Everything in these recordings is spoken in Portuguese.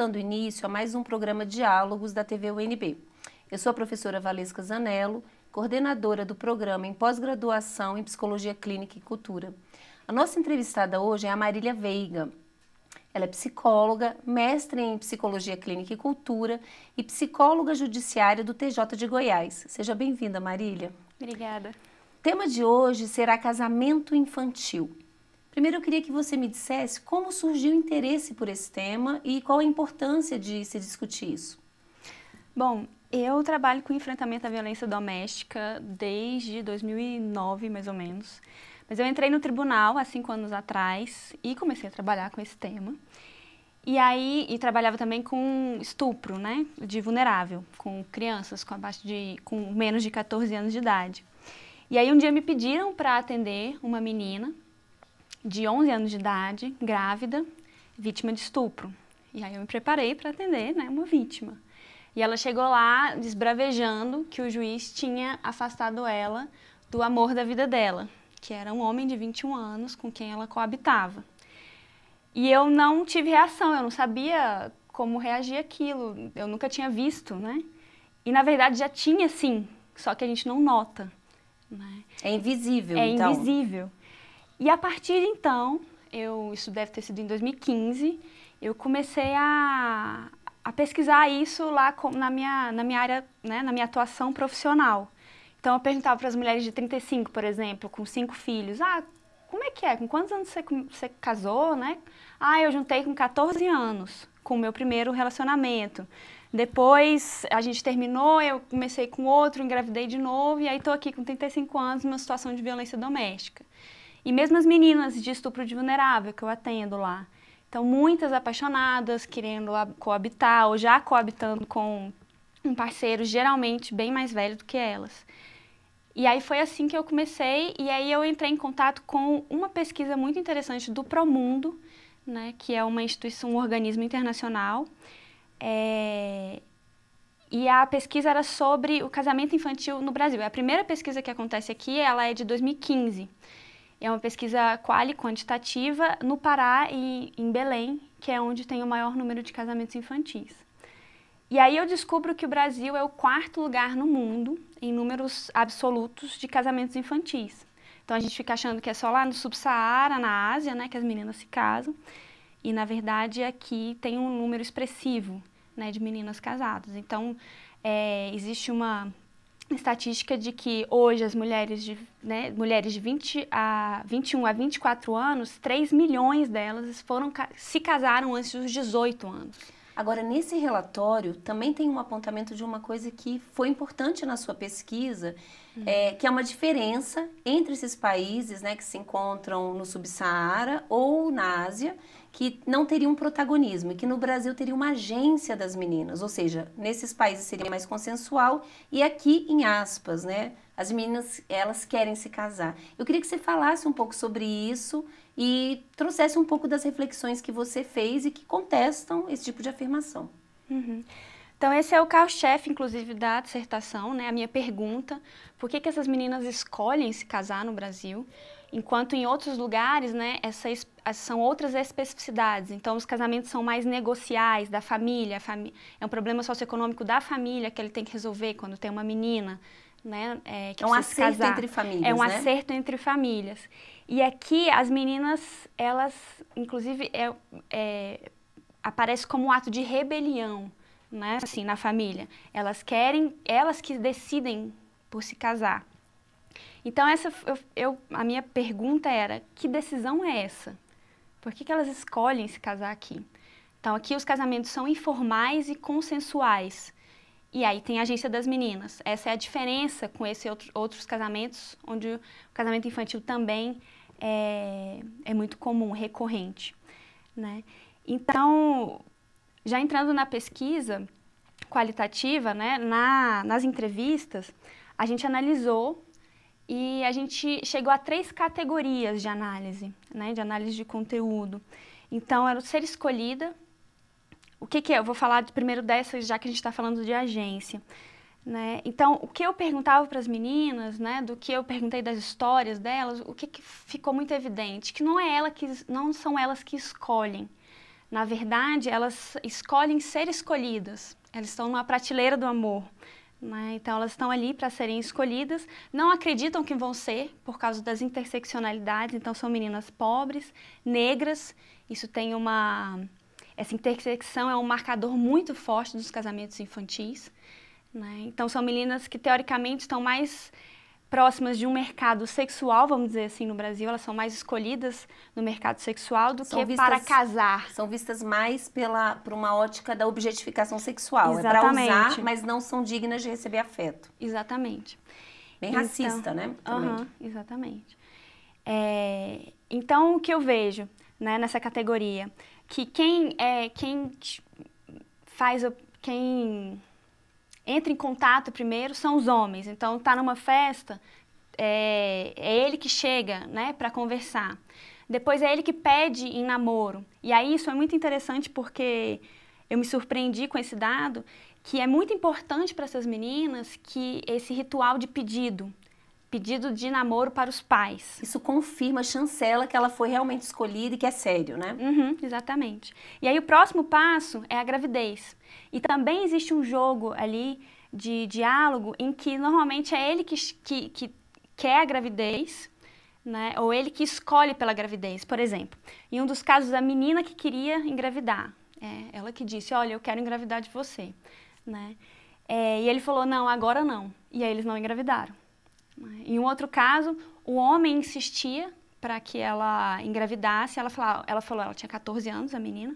dando início a mais um programa Diálogos da TV UNB. Eu sou a professora Valesca Zanello, coordenadora do programa em pós-graduação em Psicologia Clínica e Cultura. A nossa entrevistada hoje é a Marília Veiga. Ela é psicóloga, mestre em Psicologia Clínica e Cultura e psicóloga judiciária do TJ de Goiás. Seja bem-vinda, Marília. Obrigada. O tema de hoje será casamento infantil. Primeiro, eu queria que você me dissesse como surgiu o interesse por esse tema e qual a importância de se discutir isso. Bom, eu trabalho com enfrentamento à violência doméstica desde 2009, mais ou menos. Mas eu entrei no tribunal há cinco anos atrás e comecei a trabalhar com esse tema. E aí, e trabalhava também com estupro, né, de vulnerável, com crianças com abaixo de com menos de 14 anos de idade. E aí um dia me pediram para atender uma menina de 11 anos de idade, grávida, vítima de estupro. E aí eu me preparei para atender né, uma vítima. E ela chegou lá desbravejando que o juiz tinha afastado ela do amor da vida dela, que era um homem de 21 anos com quem ela coabitava. E eu não tive reação, eu não sabia como reagir aquilo, eu nunca tinha visto, né? E na verdade já tinha sim, só que a gente não nota. Né? É invisível, é então. É invisível. E a partir de então, eu, isso deve ter sido em 2015, eu comecei a, a pesquisar isso lá com, na, minha, na minha área, né, na minha atuação profissional. Então eu perguntava para as mulheres de 35, por exemplo, com cinco filhos, ah, como é que é? Com quantos anos você, você casou, né? Ah, eu juntei com 14 anos, com o meu primeiro relacionamento. Depois a gente terminou, eu comecei com outro, engravidei de novo, e aí estou aqui com 35 anos numa situação de violência doméstica. E mesmo as meninas de estupro de vulnerável que eu atendo lá. Então, muitas apaixonadas, querendo coabitar ou já coabitando com um parceiro geralmente bem mais velho do que elas. E aí foi assim que eu comecei, e aí eu entrei em contato com uma pesquisa muito interessante do Promundo, né, que é uma instituição, um organismo internacional. É... E a pesquisa era sobre o casamento infantil no Brasil. É a primeira pesquisa que acontece aqui, ela é de 2015. É uma pesquisa quali quantitativa no Pará e em Belém, que é onde tem o maior número de casamentos infantis. E aí eu descubro que o Brasil é o quarto lugar no mundo em números absolutos de casamentos infantis. Então a gente fica achando que é só lá no Subsaara, na Ásia, né, que as meninas se casam. E na verdade aqui tem um número expressivo, né, de meninas casadas. Então é, existe uma estatística de que hoje as mulheres de, né, mulheres de 20 a 21 a 24 anos, 3 milhões delas foram se casaram antes dos 18 anos. Agora, nesse relatório, também tem um apontamento de uma coisa que foi importante na sua pesquisa, uhum. é, que é uma diferença entre esses países né, que se encontram no Subsaara ou na Ásia, que não teriam protagonismo e que no Brasil teria uma agência das meninas, ou seja, nesses países seria mais consensual e aqui em aspas, né? As meninas, elas querem se casar. Eu queria que você falasse um pouco sobre isso e trouxesse um pouco das reflexões que você fez e que contestam esse tipo de afirmação. Uhum. Então, esse é o carro-chefe, inclusive, da dissertação, né? A minha pergunta, por que, que essas meninas escolhem se casar no Brasil? Enquanto em outros lugares, né, são outras especificidades. Então, os casamentos são mais negociais, da família. Fami é um problema socioeconômico da família que ele tem que resolver quando tem uma menina. Né, é, que é um acerto casar. entre famílias. É um né? acerto entre famílias. E aqui, as meninas, elas, inclusive, é, é, aparece como um ato de rebelião. Né, assim, na família. Elas querem, elas que decidem por se casar. Então, essa, eu, eu, a minha pergunta era, que decisão é essa? Por que, que elas escolhem se casar aqui? Então, aqui os casamentos são informais e consensuais. E aí tem a agência das meninas. Essa é a diferença com esses outro, outros casamentos, onde o casamento infantil também é, é muito comum, recorrente. Né? Então, já entrando na pesquisa qualitativa, né, na, nas entrevistas, a gente analisou e a gente chegou a três categorias de análise, né, de análise de conteúdo. Então, era o ser escolhida. O que, que é? Eu vou falar primeiro dessas, já que a gente está falando de agência. Né? Então, o que eu perguntava para as meninas, né, do que eu perguntei das histórias delas, o que, que, ficou muito evidente? Que não, é ela que, não são elas que escolhem. Na verdade, elas escolhem ser escolhidas. Elas estão numa prateleira do amor. Né? Então, elas estão ali para serem escolhidas, não acreditam que vão ser, por causa das interseccionalidades. Então, são meninas pobres, negras. Isso tem uma. Essa intersecção é um marcador muito forte dos casamentos infantis. Né? Então, são meninas que, teoricamente, estão mais próximas de um mercado sexual, vamos dizer assim, no Brasil, elas são mais escolhidas no mercado sexual do são que vistas, para casar. São vistas mais pela por uma ótica da objetificação sexual, é Exatamente. é para usar, mas não são dignas de receber afeto. Exatamente. Bem então, racista, né? Uh -huh, exatamente. É, então o que eu vejo, né, nessa categoria, que quem é quem faz quem entra em contato primeiro são os homens. Então, está numa festa, é, é, ele que chega né, para conversar. Depois é ele que pede em namoro. E aí isso é muito interessante porque eu me surpreendi com esse dado, que é muito importante para essas meninas que esse ritual de pedido pedido de namoro para os pais. Isso confirma, chancela que ela foi realmente escolhida e que é sério, né? Uhum, exatamente. E aí o próximo passo é a gravidez. E também existe um jogo ali de diálogo em que normalmente é ele que, que, que quer a gravidez, né? Ou ele que escolhe pela gravidez, por exemplo. Em um dos casos, a menina que queria engravidar. É, ela que disse, olha, eu quero engravidar de você, né? É, e ele falou, não, agora não. E aí eles não engravidaram. Em um outro caso, o homem insistia para que ela engravidasse. Ela, falou, ela falou, ela tinha 14 anos, a menina.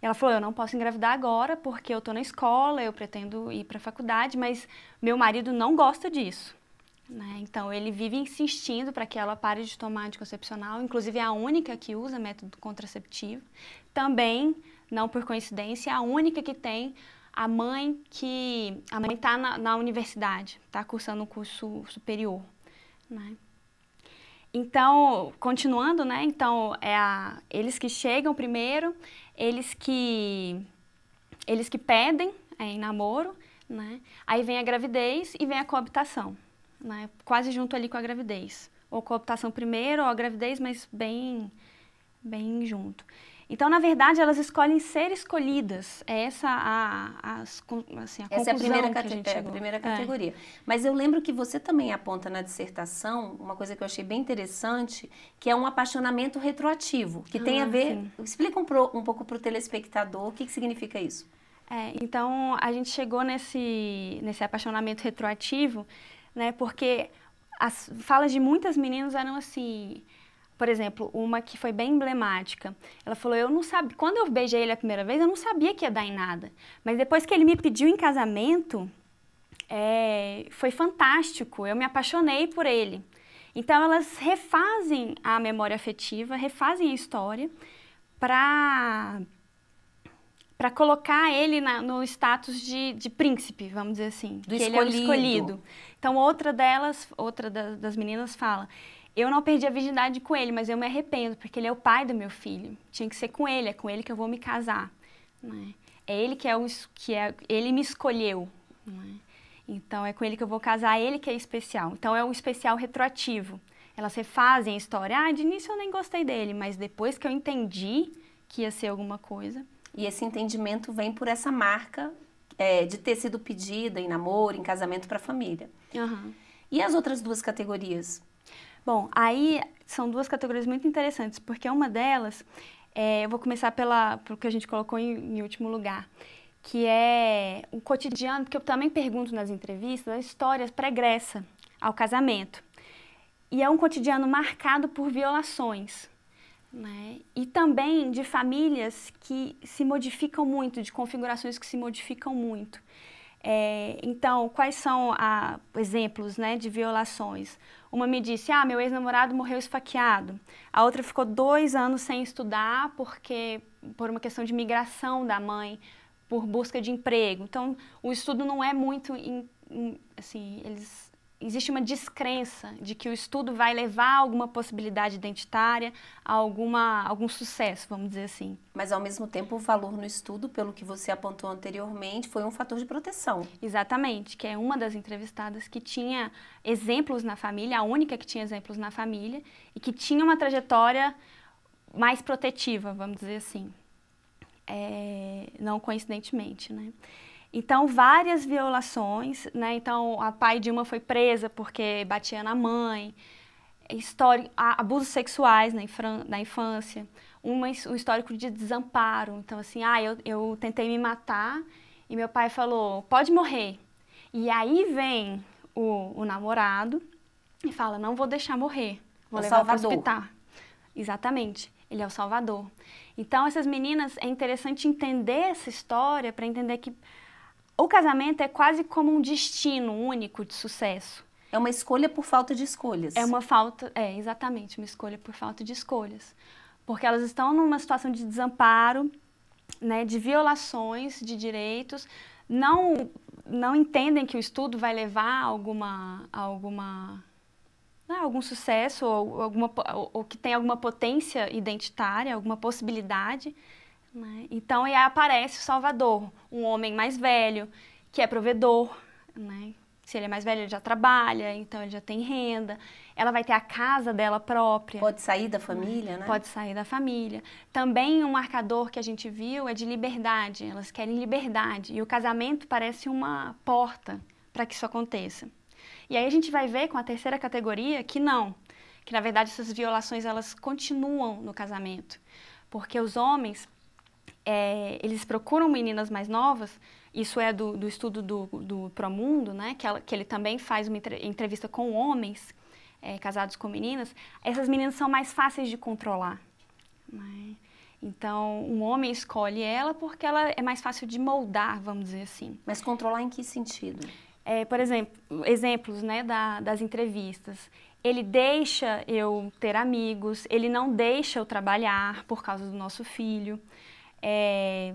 Ela falou: Eu não posso engravidar agora porque eu estou na escola, eu pretendo ir para a faculdade, mas meu marido não gosta disso. Né? Então ele vive insistindo para que ela pare de tomar anticoncepcional, inclusive é a única que usa método contraceptivo. Também, não por coincidência, é a única que tem a mãe que a mãe está na, na, universidade, está cursando um curso superior, né? Então, continuando, né? Então, é a, eles que chegam primeiro, eles que eles que pedem é, em namoro, né? Aí vem a gravidez e vem a coabitação, né? Quase junto ali com a gravidez, ou coabitação primeiro ou a gravidez, mas bem bem junto. Então, na verdade, elas escolhem ser escolhidas. É essa a, a, assim, a essa é a primeira, é é. categoria, a primeira categoria. É. Mas eu lembro que você também aponta na dissertação uma coisa que eu achei bem interessante, que é um apaixonamento retroativo, que ah, tem a ah, ver... Sim. Explica um, pro, um pouco para o telespectador o que, que significa isso. É, então, a gente chegou nesse, nesse apaixonamento retroativo, né, porque as falas de muitas meninas eram assim... Por exemplo, uma que foi bem emblemática. Ela falou: "Eu não sabia, quando eu beijei ele a primeira vez, eu não sabia que ia dar em nada. Mas depois que ele me pediu em casamento, é, foi fantástico. Eu me apaixonei por ele. Então elas refazem a memória afetiva, refazem a história para para colocar ele na, no status de, de, príncipe, vamos dizer assim, do que escolhido. ele é o escolhido. Então outra delas, outra das meninas fala, eu não perdi a virgindade com ele, mas eu me arrependo, porque ele é o pai do meu filho. Tinha que ser com ele, é com ele que eu vou me casar. Né? É ele que é o que é, ele me escolheu. Né? Então é com ele que eu vou casar, ele que é especial. Então é um especial retroativo. Elas refazem a história. Ah, de início eu nem gostei dele, mas depois que eu entendi que ia ser alguma coisa. E esse entendimento vem por essa marca é, de ter sido pedida em namoro, em casamento para a família. Uhum. E as outras duas categorias? Bom, aí são duas categorias muito interessantes, porque uma delas, é, eu vou começar pela pelo que a gente colocou em, em último lugar, que é o cotidiano, porque eu também pergunto nas entrevistas, a história pregressa ao casamento. E é um cotidiano marcado por violações, né? e também de famílias que se modificam muito, de configurações que se modificam muito. É, então, quais são a, ah, exemplos né, de violações? Uma me disse, ah, meu ex-namorado morreu esfaqueado. A outra ficou dois anos sem estudar porque por uma questão de migração da mãe, por busca de emprego. Então, o estudo não é muito, in, in, assim, eles existe uma descrença de que o estudo vai levar a alguma possibilidade identitária, a alguma, algum sucesso, vamos dizer assim. Mas, ao mesmo tempo, o valor no estudo, pelo que você apontou anteriormente, foi um fator de proteção. Exatamente, que é uma das entrevistadas que tinha exemplos na família, a única que tinha exemplos na família, e que tinha uma trajetória mais protetiva, vamos dizer assim. É, não coincidentemente, né? Então, várias violações, né? Então, a pai de uma foi presa porque batia na mãe, histórico, abusos sexuais na, na infância, uma, um histórico de desamparo. Então, assim, ah, eu, eu tentei me matar e meu pai falou, pode morrer. E aí vem o, o namorado e fala, não vou deixar morrer, vou é o levar para o hospital. Exatamente, ele é o salvador. Então, essas meninas, é interessante entender essa história para entender que o casamento é quase como um destino único de sucesso. É uma escolha por falta de escolhas. É uma falta, é exatamente, uma escolha por falta de escolhas. Porque elas estão numa situação de desamparo, né, de violações de direitos, não não entendem que o estudo vai levar a alguma alguma né, algum sucesso ou, alguma, ou, ou que tem alguma potência identitária, alguma possibilidade. Né? Então, e aí aparece o Salvador, um homem mais velho, que é provedor, né? Se ele é mais velho, ele já trabalha, então ele já tem renda. Ela vai ter a casa dela própria. Pode sair da né? família, né? Pode sair da família. Também um marcador que a gente viu é de liberdade. Elas querem liberdade. E o casamento parece uma porta para que isso aconteça. E aí a gente vai ver com a terceira categoria que não. Que na verdade essas violações elas continuam no casamento. Porque os homens é, eles procuram meninas mais novas, isso é do, do estudo do, do Promundo, né, que, ela, que ele também faz uma entrevista com homens é, casados com meninas, essas meninas são mais fáceis de controlar. Né? Então, um homem escolhe ela porque ela é mais fácil de moldar, vamos dizer assim. Mas controlar em que sentido? É, por exemplo, exemplos né, da, das entrevistas. Ele deixa eu ter amigos, ele não deixa eu trabalhar por causa do nosso filho. É,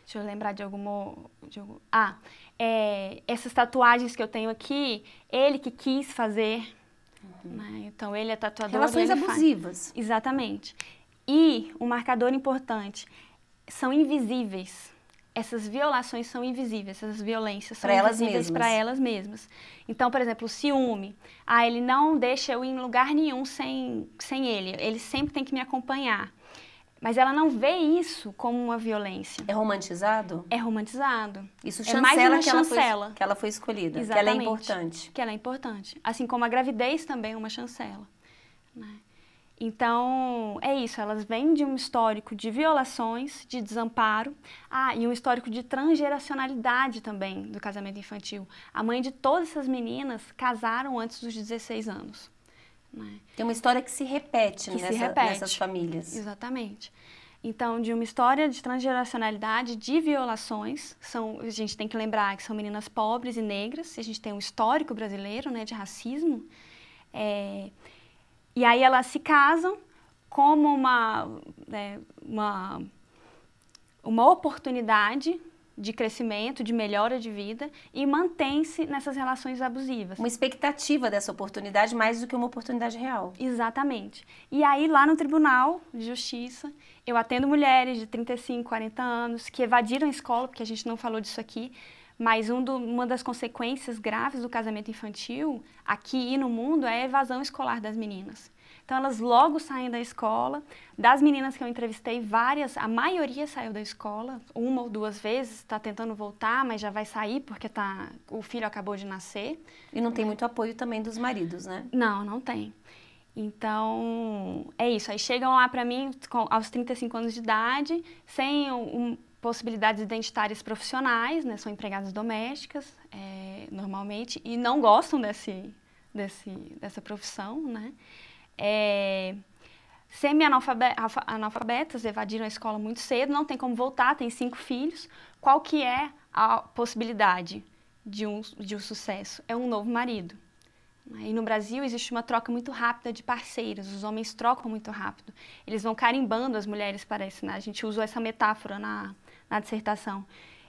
deixa eu lembrar de alguma. De algum, ah, é, essas tatuagens que eu tenho aqui, ele que quis fazer. Uhum. Né? Então ele é tatuador. Relações abusivas. Faz. Exatamente. E um marcador importante são invisíveis. Essas violações são invisíveis, essas violências são pra invisíveis para elas mesmas. Então, por exemplo, o ciúme. Ah, ele não deixa eu ir em lugar nenhum sem, sem ele. Ele sempre tem que me acompanhar. Mas ela não vê isso como uma violência. É romantizado? É romantizado. Isso chancela, é mais uma que, chancela. Ela foi, que ela foi escolhida, Exatamente, que ela é importante. Que ela é importante. Assim como a gravidez também é uma chancela. Né? Então, é isso, elas vêm de um histórico de violações, de desamparo, ah, e um histórico de transgeracionalidade também do casamento infantil. A mãe de todas essas meninas casaram antes dos 16 anos. Né? Tem uma história que se repete, que né, nessa, se repete. nessas famílias. Exatamente. Então, de uma história de transgeracionalidade, de violações, são, a gente tem que lembrar que são meninas pobres e negras, a gente tem um histórico brasileiro né, de racismo. É, e aí elas se casam como uma, né, uma, uma oportunidade de crescimento, de melhora de vida e mantém-se nessas relações abusivas. Uma expectativa dessa oportunidade mais do que uma oportunidade real. Exatamente. E aí lá no Tribunal de Justiça, eu atendo mulheres de 35, 40 anos que evadiram a escola, porque a gente não falou disso aqui, mas um do, uma das consequências graves do casamento infantil, aqui e no mundo, é a evasão escolar das meninas. Então elas logo saem da escola. Das meninas que eu entrevistei, várias, a maioria saiu da escola, uma ou duas vezes, está tentando voltar, mas já vai sair porque tá, o filho acabou de nascer. E não tem muito apoio também dos maridos, né? Não, não tem. Então, é isso. Aí chegam lá para mim com, aos 35 anos de idade, sem um, possibilidades identitárias profissionais, né? São empregadas domésticas, é, normalmente, e não gostam desse, desse, dessa profissão, né? É, Semi-analfabetas evadiram a escola muito cedo, não tem como voltar, tem cinco filhos. Qual que é a possibilidade de um, de um sucesso? É um novo marido. E no Brasil existe uma troca muito rápida de parceiros, os homens trocam muito rápido. Eles vão carimbando as mulheres, parece, né? A gente usou essa metáfora na, na dissertação.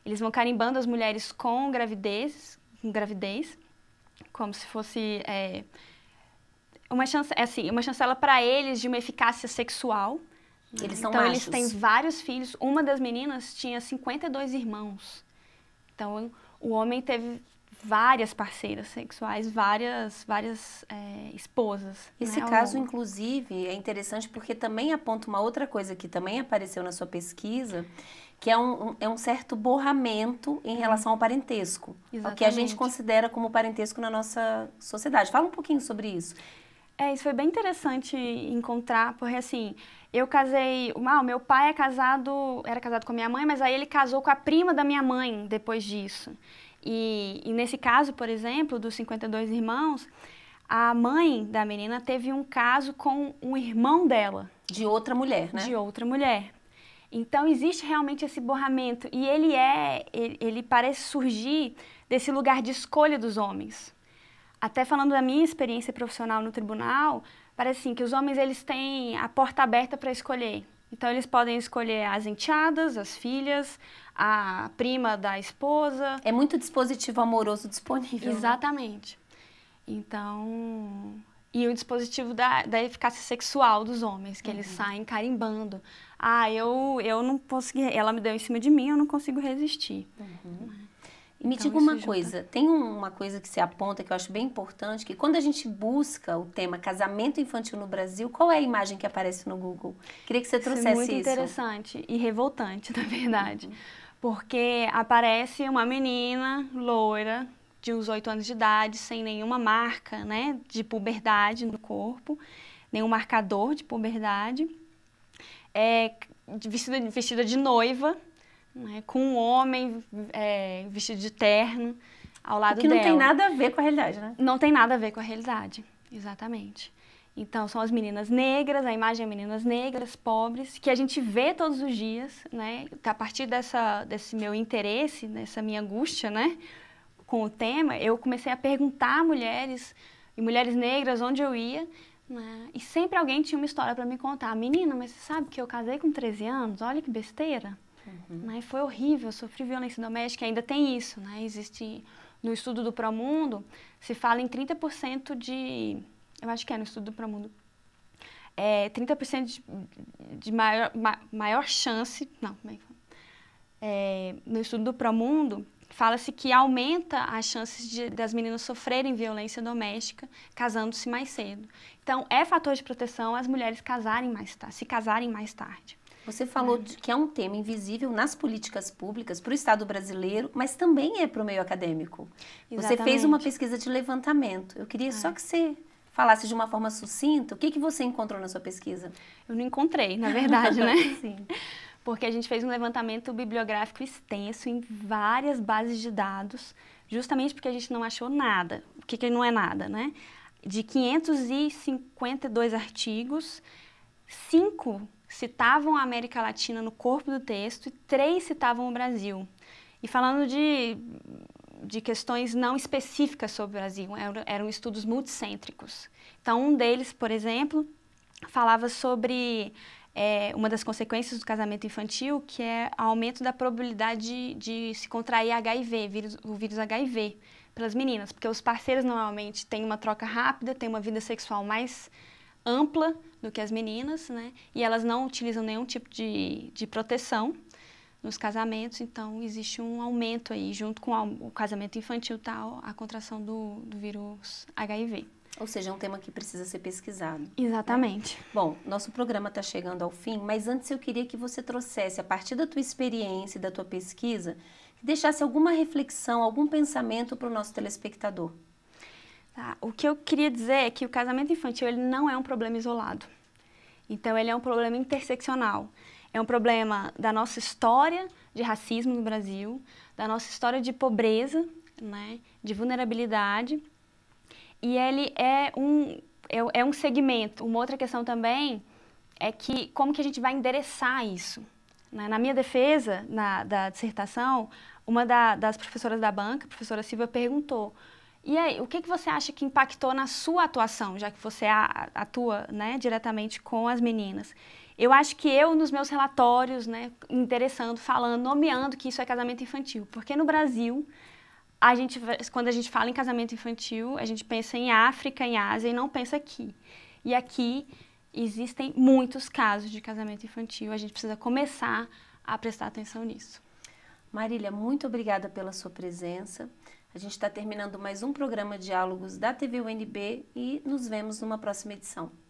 Eles vão carimbando as mulheres com gravidez, com gravidez como se fosse é, uma, chance, é assim, uma chancela para eles de uma eficácia sexual. Eles então, machos. eles têm vários filhos. Uma das meninas tinha 52 irmãos. Então, o homem teve várias parceiras sexuais, várias, várias é, esposas. Né, Esse né, caso, inclusive, é interessante porque também aponta uma outra coisa que também apareceu na sua pesquisa, que é um, um, é um certo borramento em relação ao parentesco, Exatamente. É o que a gente considera como parentesco na nossa sociedade. Fala um pouquinho sobre isso. É, isso foi bem interessante encontrar, porque assim, eu casei, ah, o meu pai é casado, era casado com a minha mãe, mas aí ele casou com a prima da minha mãe depois disso. E, e nesse caso, por exemplo, dos 52 irmãos, a mãe da menina teve um caso com um irmão dela. De outra mulher, né? De outra mulher. Então existe realmente esse borramento e ele é, ele, ele parece surgir desse lugar de escolha dos homens. Até falando da minha experiência profissional no tribunal, parece assim que os homens eles têm a porta aberta para escolher. Então eles podem escolher as enteadas, as filhas, a prima da esposa. É muito dispositivo amoroso disponível. Né? Exatamente. Então, e o dispositivo da, da eficácia sexual dos homens, que uhum. eles saem carimbando. Ah, eu, eu não consegui, ela me deu em cima de mim, eu não consigo resistir. Uhum. Né? Então, me diga uma coisa, junta... tem uma coisa que se aponta que eu acho bem importante, que quando a gente busca o tema casamento infantil no Brasil, qual é a imagem que aparece no Google? Queria que você trouxesse isso. É muito interessante isso. e revoltante, na verdade. Uhum. Porque aparece uma menina loira, de uns oito anos de idade, sem nenhuma marca né, de puberdade no corpo, nenhum marcador de puberdade, é, vestida, vestida de noiva, né, com um homem é, vestido de terno ao lado que dela. Que não tem nada a ver com a realidade, né? Não tem nada a ver com a realidade, exatamente. Então, são as meninas negras, a imagem é meninas negras, pobres, que a gente vê todos os dias, né? A partir dessa, desse meu interesse, dessa minha angústia, né? com o tema, eu comecei a perguntar a mulheres e mulheres negras onde eu ia. Né? E sempre alguém tinha uma história para me contar. Menina, mas você sabe que eu casei com 13 anos? Olha que besteira. Uhum. Né? Foi horrível, sofri violência doméstica, ainda tem isso. Né? Existe no estudo do Promundo, se fala em 30% de. Eu acho que é no estudo do Promundo. É 30% de, de maior, ma, maior chance. Não, é, é, no estudo do Promundo, fala-se que aumenta as chances de, das meninas sofrerem violência doméstica casando-se mais cedo. Então, é fator de proteção as mulheres casarem mais tarde, se casarem mais tarde. Você falou é. que é um tema invisível nas políticas públicas para o Estado brasileiro, mas também é para o meio acadêmico. Exatamente. Você fez uma pesquisa de levantamento. Eu queria é. só que você falasse de uma forma sucinta o que, que você encontrou na sua pesquisa. Eu não encontrei, na verdade, né? Sim porque a gente fez um levantamento bibliográfico extenso em várias bases de dados, justamente porque a gente não achou nada. O que, que não é nada, né? De 552 artigos, cinco citavam a América Latina no corpo do texto e três citavam o Brasil. E falando de, de questões não específicas sobre o Brasil, eram, eram estudos multicêntricos. Então, um deles, por exemplo, falava sobre é, uma das consequências do casamento infantil, que é o aumento da probabilidade de, de se contrair HIV, vírus, o vírus HIV, pelas meninas, porque os parceiros normalmente têm uma troca rápida, têm uma vida sexual mais ampla do que as meninas, né? E elas não utilizam nenhum tipo de, de proteção nos casamentos, então existe um aumento aí, junto com o casamento infantil tal, tá? a contração do, do vírus HIV. Ou seja, é um tema que precisa ser pesquisado. Né? Exatamente. Né? Bom, nosso programa está chegando ao fim, mas antes eu queria que você trouxesse, a partir da tua experiência e da tua pesquisa, deixasse alguma reflexão, algum pensamento para o nosso telespectador. Tá. O que eu queria dizer é que o casamento infantil ele não é um problema isolado. Então, ele é um problema interseccional. É um problema da nossa história de racismo no Brasil, da nossa história de pobreza, né, de vulnerabilidade e ele é um, é, é um segmento. Uma outra questão também é que como que a gente vai endereçar isso. Né? Na minha defesa na, da dissertação, uma da, das professoras da banca, a professora Silva, perguntou e aí, o que, que você acha que impactou na sua atuação, já que você atua né, diretamente com as meninas? Eu acho que eu, nos meus relatórios, né, interessando, falando, nomeando que isso é casamento infantil, porque no Brasil a gente, quando a gente fala em casamento infantil, a gente pensa em África, em Ásia e não pensa aqui. E aqui existem muitos casos de casamento infantil, a gente precisa começar a prestar atenção nisso. Marília, muito obrigada pela sua presença. A gente está terminando mais um programa Diálogos da TV UNB e nos vemos numa próxima edição.